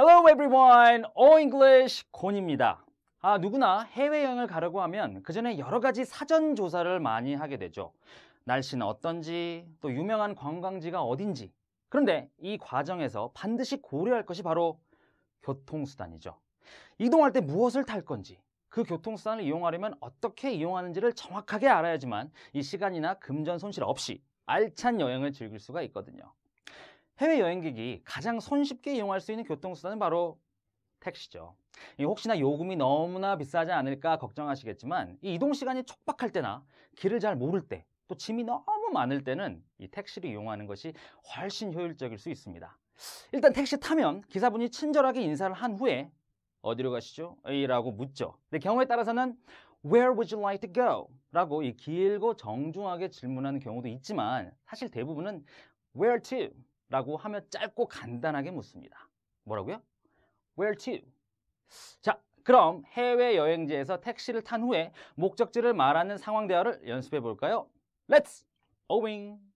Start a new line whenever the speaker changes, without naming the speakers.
Hello everyone, All English 곤입니다. 아, 누구나 해외여행을 가려고 하면 그 전에 여러 가지 사전 조사를 많이 하게 되죠. 날씨는 어떤지, 또 유명한 관광지가 어딘지. 그런데 이 과정에서 반드시 고려할 것이 바로 교통수단이죠. 이동할 때 무엇을 탈 건지, 그 교통수단을 이용하려면 어떻게 이용하는지를 정확하게 알아야지만 이 시간이나 금전 손실 없이 알찬 여행을 즐길 수가 있거든요. 해외여행객이 가장 손쉽게 이용할 수 있는 교통수단은 바로 택시죠. 혹시나 요금이 너무나 비싸지 않을까 걱정하시겠지만 이 이동 시간이 촉박할 때나 길을 잘 모를 때 또 짐이 너무 많을 때는 이 택시를 이용하는 것이 훨씬 효율적일 수 있습니다. 일단 택시 타면 기사분이 친절하게 인사를 한 후에 어디로 가시죠? 라고 묻죠. 근데 경우에 따라서는 Where would you like to go? 라고 이 길고 정중하게 질문하는 경우도 있지만 사실 대부분은 Where to? 라고 하면 짧고 간단하게 묻습니다. 뭐라고요? Where to? 자, 그럼 해외여행지에서 택시를 탄 후에 목적지를 말하는 상황 대화를 연습해 볼까요? Let's! Owing!